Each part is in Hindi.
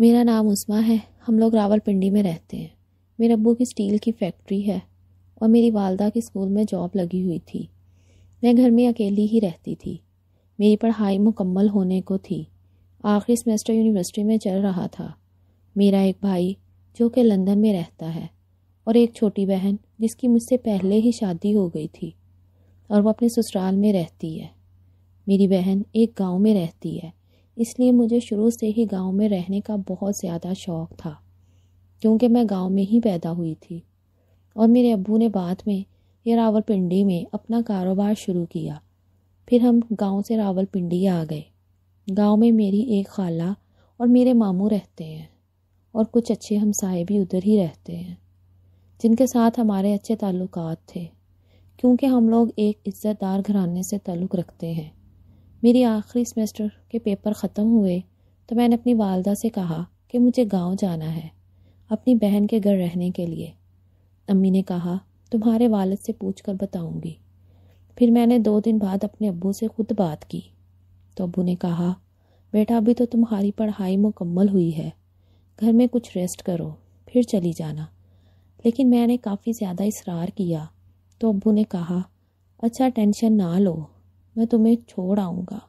मेरा नाम उस्मा है हम लोग रावलपिंडी में रहते हैं मेरे अबू की स्टील की फैक्ट्री है और मेरी वालदा के स्कूल में जॉब लगी हुई थी मैं घर में अकेली ही रहती थी मेरी पढ़ाई मुकम्मल होने को थी आखिरी सेमेस्टर यूनिवर्सिटी में चल रहा था मेरा एक भाई जो कि लंदन में रहता है और एक छोटी बहन जिसकी मुझसे पहले ही शादी हो गई थी और वो अपने ससुराल में रहती है मेरी बहन एक गांव में रहती है इसलिए मुझे शुरू से ही गांव में रहने का बहुत ज़्यादा शौक़ था क्योंकि मैं गांव में ही पैदा हुई थी और मेरे अबू ने बाद में ये रावलपिंडी में अपना कारोबार शुरू किया फिर हम गांव से रावलपिंडी आ गए गांव में मेरी एक खाला और मेरे मामू रहते हैं और कुछ अच्छे हमसाए भी उधर ही रहते हैं जिनके साथ हमारे अच्छे ताल्लुक थे क्योंकि हम लोग एक इज़्ज़तदार घराने से ताल्लुक़ रखते हैं मेरी आखिरी सेमेस्टर के पेपर ख़त्म हुए तो मैंने अपनी वालदा से कहा कि मुझे गांव जाना है अपनी बहन के घर रहने के लिए अम्मी ने कहा तुम्हारे वालद से पूछ कर बताऊँगी फिर मैंने दो दिन बाद अपने अबू से खुद बात की तो अबू ने कहा बेटा अभी तो तुम्हारी पढ़ाई मुकम्मल हुई है घर में कुछ रेस्ट करो फिर चली जाना लेकिन मैंने काफ़ी ज़्यादा इसरार किया तो अबू ने कहा अच्छा टेंशन ना लो मैं तुम्हें छोड़ आऊँगा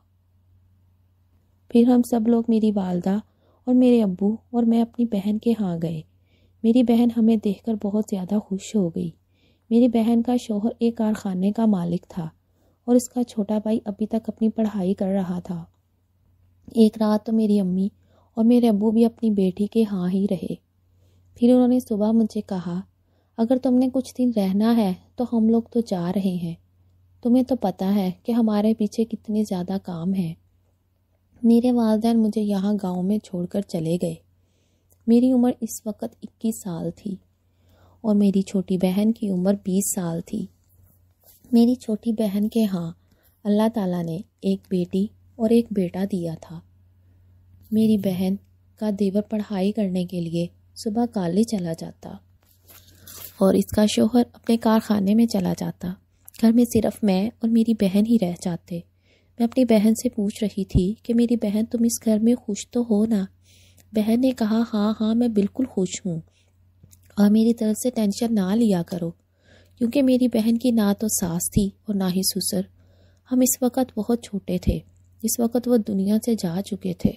फिर हम सब लोग मेरी वालदा और मेरे अब्बू और मैं अपनी बहन के यहाँ गए मेरी बहन हमें देखकर बहुत ज़्यादा खुश हो गई मेरी बहन का शोहर एक कारखाने का मालिक था और इसका छोटा भाई अभी तक अपनी पढ़ाई कर रहा था एक रात तो मेरी अम्मी और मेरे अबू भी अपनी बेटी के हाँ ही रहे फिर उन्होंने सुबह मुझे कहा अगर तुमने कुछ दिन रहना है तो हम लोग तो जा रहे हैं तुम्हें तो पता है कि हमारे पीछे कितने ज़्यादा काम हैं मेरे वालदेन मुझे यहाँ गांव में छोड़कर चले गए मेरी उम्र इस वक्त 21 साल थी और मेरी छोटी बहन की उम्र 20 साल थी मेरी छोटी बहन के यहाँ अल्लाह ताला ने एक बेटी और एक बेटा दिया था मेरी बहन का देवर पढ़ाई करने के लिए सुबह काले चला जाता और इसका शोहर अपने कारखाने में चला जाता घर में सिर्फ मैं और मेरी बहन ही रह जाते मैं अपनी बहन से पूछ रही थी कि मेरी बहन तुम इस घर में खुश तो हो ना बहन ने कहा हाँ हाँ मैं बिल्कुल खुश हूँ और मेरी तरफ से टेंशन ना लिया करो क्योंकि मेरी बहन की ना तो सास थी और ना ही ससुर हम इस वक्त बहुत छोटे थे इस वक्त वो दुनिया से जा चुके थे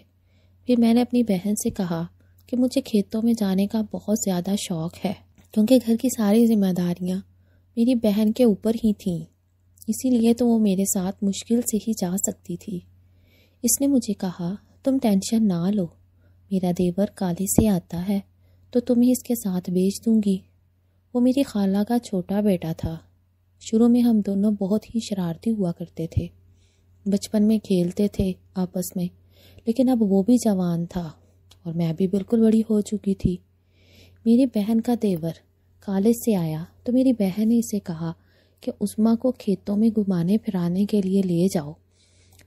फिर मैंने अपनी बहन से कहा कि मुझे खेतों में जाने का बहुत ज़्यादा शौक़ है क्योंकि घर की सारी जिम्मेदारियाँ मेरी बहन के ऊपर ही थी इसीलिए तो वो मेरे साथ मुश्किल से ही जा सकती थी इसने मुझे कहा तुम टेंशन ना लो मेरा देवर काले से आता है तो तुम्हें इसके साथ भेज दूंगी वो मेरी खाला का छोटा बेटा था शुरू में हम दोनों बहुत ही शरारती हुआ करते थे बचपन में खेलते थे आपस में लेकिन अब वो भी जवान था और मैं भी बिल्कुल बड़ी हो चुकी थी मेरी बहन का देवर कॉलेज से आया तो मेरी बहन ने इसे कहा कि उस्मा को खेतों में घुमाने फिराने के लिए ले जाओ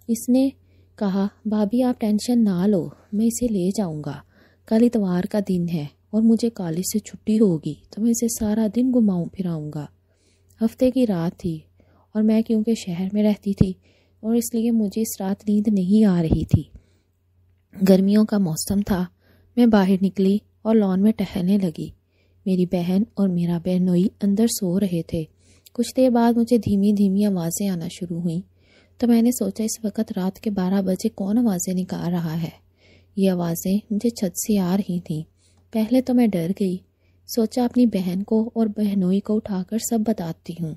इसने कहा भाभी आप टेंशन ना लो मैं इसे ले जाऊंगा कल इतवार का दिन है और मुझे कॉलेज से छुट्टी होगी तो मैं इसे सारा दिन घुमाऊँ फिराऊँगा हफ्ते की रात थी और मैं क्योंकि शहर में रहती थी और इसलिए मुझे इस रात नींद नहीं आ रही थी गर्मियों का मौसम था मैं बाहर निकली और लॉन में टहलने लगी मेरी बहन और मेरा बहनोई अंदर सो रहे थे कुछ देर बाद मुझे धीमी धीमी आवाज़ें आना शुरू हुई तो मैंने सोचा इस वक्त रात के बारह बजे कौन आवाज़ें निकाल रहा है ये आवाज़ें मुझे छत से आ रही थीं पहले तो मैं डर गई सोचा अपनी बहन को और बहनोई को उठाकर सब बताती हूँ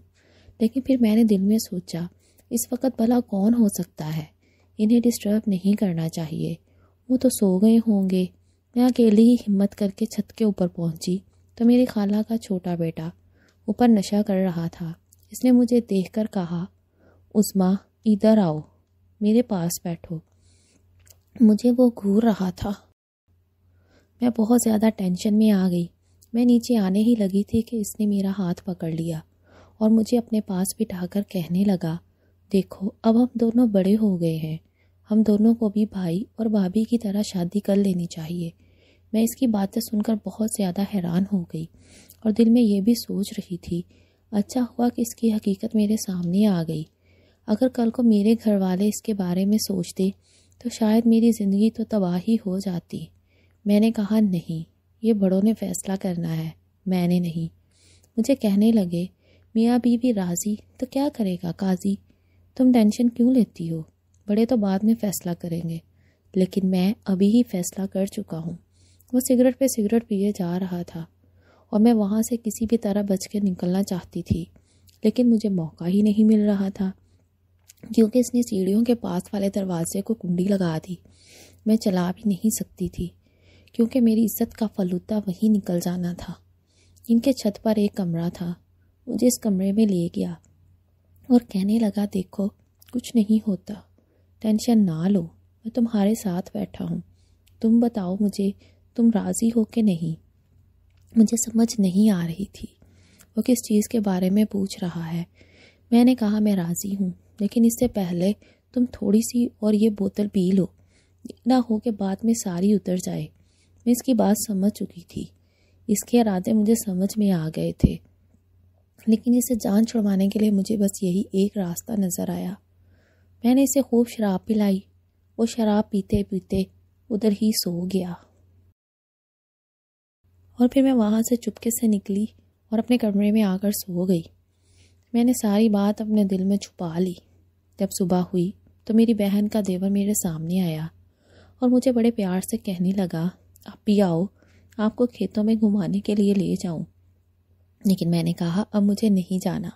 लेकिन फिर मैंने दिल में सोचा इस वक्त भला कौन हो सकता है इन्हें डिस्टर्ब नहीं करना चाहिए वो तो सो गए होंगे मैं अकेली ही हिम्मत करके छत के ऊपर पहुंची तो मेरी खाला का छोटा बेटा ऊपर नशा कर रहा था इसने मुझे देख कर कहा उस्मा इधर आओ मेरे पास बैठो मुझे वो घूर रहा था मैं बहुत ज़्यादा टेंशन में आ गई मैं नीचे आने ही लगी थी कि इसने मेरा हाथ पकड़ लिया और मुझे अपने पास बिठाकर कहने लगा देखो अब हम दोनों बड़े हो गए हैं हम दोनों को भी भाई और भाभी की तरह शादी कर लेनी चाहिए मैं इसकी बातें सुनकर बहुत ज़्यादा हैरान हो गई और दिल में ये भी सोच रही थी अच्छा हुआ कि इसकी हकीकत मेरे सामने आ गई अगर कल को मेरे घर वाले इसके बारे में सोचते तो शायद मेरी ज़िंदगी तो तबाही हो जाती मैंने कहा नहीं ये बड़ों ने फ़ैसला करना है मैंने नहीं मुझे कहने लगे मियाँ बीवी राज़ी तो क्या करेगा काजी तुम टेंशन क्यों लेती हो बड़े तो बाद में फ़ैसला करेंगे लेकिन मैं अभी ही फ़ैसला कर चुका हूँ वो सिगरेट पे सिगरेट पिए जा रहा था और मैं वहाँ से किसी भी तरह बच के निकलना चाहती थी लेकिन मुझे मौका ही नहीं मिल रहा था क्योंकि इसने सीढ़ियों के पास वाले दरवाजे को कुंडी लगा दी मैं चला भी नहीं सकती थी क्योंकि मेरी इज्जत का फलूता वहीं निकल जाना था इनके छत पर एक कमरा था मुझे इस कमरे में ले गया और कहने लगा देखो कुछ नहीं होता टेंशन ना लो मैं तुम्हारे साथ बैठा हूँ तुम बताओ मुझे तुम राज़ी हो कि नहीं मुझे समझ नहीं आ रही थी वो किस चीज़ के बारे में पूछ रहा है मैंने कहा मैं राज़ी हूँ लेकिन इससे पहले तुम थोड़ी सी और ये बोतल पी लो ना हो कि बाद में सारी उतर जाए मैं इसकी बात समझ चुकी थी इसके इरादे मुझे समझ में आ गए थे लेकिन इसे जान छुड़वाने के लिए मुझे बस यही एक रास्ता नज़र आया मैंने इसे खूब शराब पिलाई वो शराब पीते पीते उधर ही सो गया और फिर मैं वहाँ से चुपके से निकली और अपने कमरे में आकर सो गई मैंने सारी बात अपने दिल में छुपा ली जब सुबह हुई तो मेरी बहन का देवर मेरे सामने आया और मुझे बड़े प्यार से कहने लगा आप भी आओ आपको खेतों में घुमाने के लिए ले जाऊं लेकिन मैंने कहा अब मुझे नहीं जाना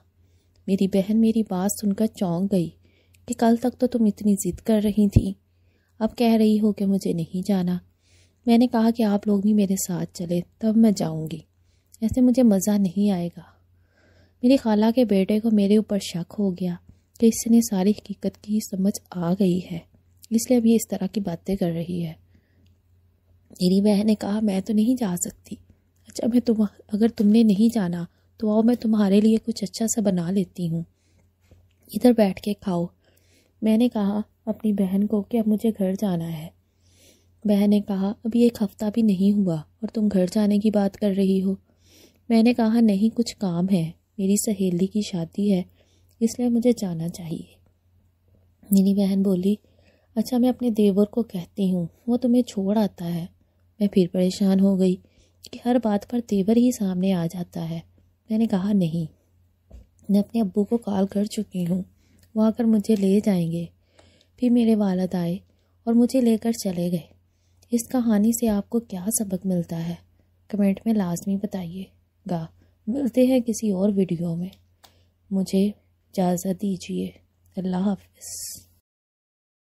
मेरी बहन मेरी बात सुनकर चौंक गई कि कल तक तो तुम इतनी ज़िद कर रही थी अब कह रही हो कि मुझे नहीं जाना मैंने कहा कि आप लोग भी मेरे साथ चले तब मैं जाऊंगी ऐसे मुझे मज़ा नहीं आएगा मेरी खाला के बेटे को मेरे ऊपर शक हो गया कि इसने सारी हकीकत की समझ आ गई है इसलिए अभी इस तरह की बातें कर रही है मेरी बहन ने कहा मैं तो नहीं जा सकती अच्छा मैं तुम अगर तुमने नहीं जाना तो आओ मैं तुम्हारे लिए कुछ अच्छा सा बना लेती हूँ इधर बैठ के खाओ मैंने कहा अपनी बहन को कि अब मुझे घर जाना है बहन ने कहा अभी एक हफ़्ता भी नहीं हुआ और तुम घर जाने की बात कर रही हो मैंने कहा नहीं कुछ काम है मेरी सहेली की शादी है इसलिए मुझे जाना चाहिए मेरी बहन बोली अच्छा मैं अपने देवर को कहती हूँ वो तुम्हें छोड़ आता है मैं फिर परेशान हो गई कि हर बात पर देवर ही सामने आ जाता है मैंने कहा नहीं मैं अपने अब्बू को कॉल कर चुकी हूँ वो आकर मुझे ले जाएंगे फिर मेरे वालद आए और मुझे लेकर चले गए इस कहानी से आपको क्या सबक मिलता है कमेंट में लाजमी बताइएगा मिलते हैं किसी और वीडियो में मुझे इजाज़त दीजिए अल्लाह हाफिज़